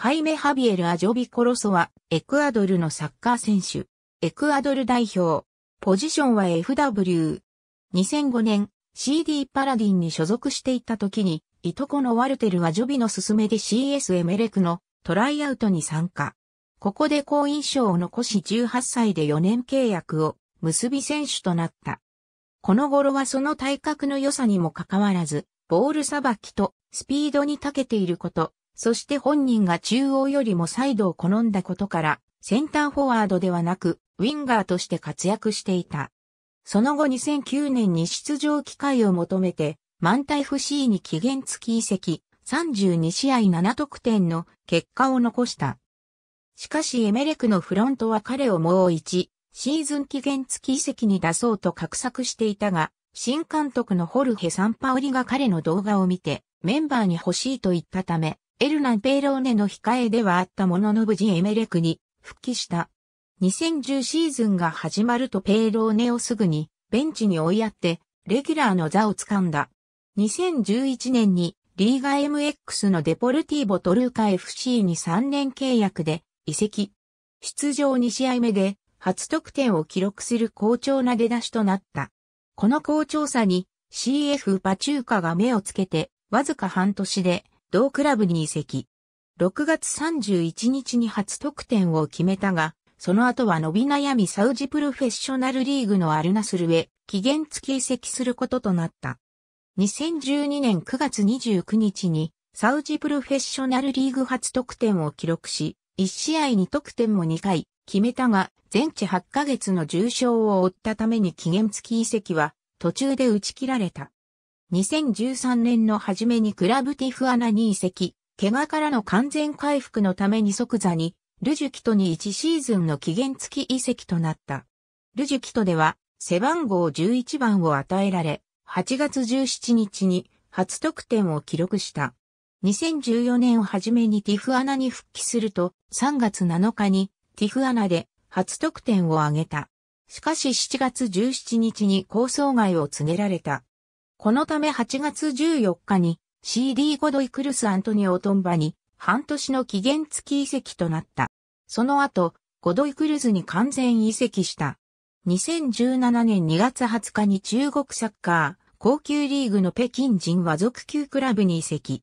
ハイメ・ハビエル・アジョビ・コロソは、エクアドルのサッカー選手。エクアドル代表。ポジションは FW。2005年、CD パラディンに所属していた時に、いとこのワルテルはジョビの勧めで CS エメレクのトライアウトに参加。ここで好印象を残し18歳で4年契約を結び選手となった。この頃はその体格の良さにもかかわらず、ボールさばきとスピードに長けていること、そして本人が中央よりもサイドを好んだことから、センターフォワードではなく、ウィンガーとして活躍していた。その後2009年に出場機会を求めて、満タイ FC に期限付き移籍、32試合7得点の結果を残した。しかしエメレクのフロントは彼をもう一、シーズン期限付き移籍に出そうと画策していたが、新監督のホルヘ・サンパオリが彼の動画を見て、メンバーに欲しいと言ったため、エルナン・ペイローネの控えではあったものの無事エメレクに復帰した。2010シーズンが始まるとペイローネをすぐにベンチに追いやってレギュラーの座を掴んだ。2011年にリーガ MX のデポルティーボトルーカ FC に3年契約で移籍。出場2試合目で初得点を記録する好調な出だしとなった。この好調さに CF パチューカが目をつけてわずか半年で同クラブに移籍。6月31日に初得点を決めたが、その後は伸び悩みサウジプロフェッショナルリーグのアルナスルへ期限付き移籍することとなった。2012年9月29日にサウジプロフェッショナルリーグ初得点を記録し、1試合に得点も2回決めたが、全治8ヶ月の重傷を負ったために期限付き移籍は途中で打ち切られた。2013年の初めにクラブティフアナに移籍、怪我からの完全回復のために即座に、ルジュキトに1シーズンの期限付き移籍となった。ルジュキトでは、背番号11番を与えられ、8月17日に初得点を記録した。2014年を初めにティフアナに復帰すると、3月7日にティフアナで初得点を挙げた。しかし7月17日に構想外を告げられた。このため8月14日に CD ゴドイクルス・アントニオ・トンバに半年の期限付き移籍となった。その後、ゴドイクルズに完全移籍した。2017年2月20日に中国サッカー高級リーグの北京人和族級クラブに移籍。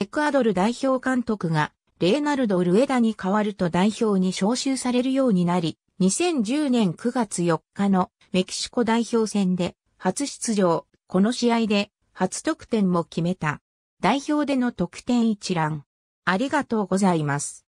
エクアドル代表監督がレーナルド・ルエダに代わると代表に招集されるようになり、2010年9月4日のメキシコ代表戦で初出場、この試合で初得点も決めた。代表での得点一覧。ありがとうございます。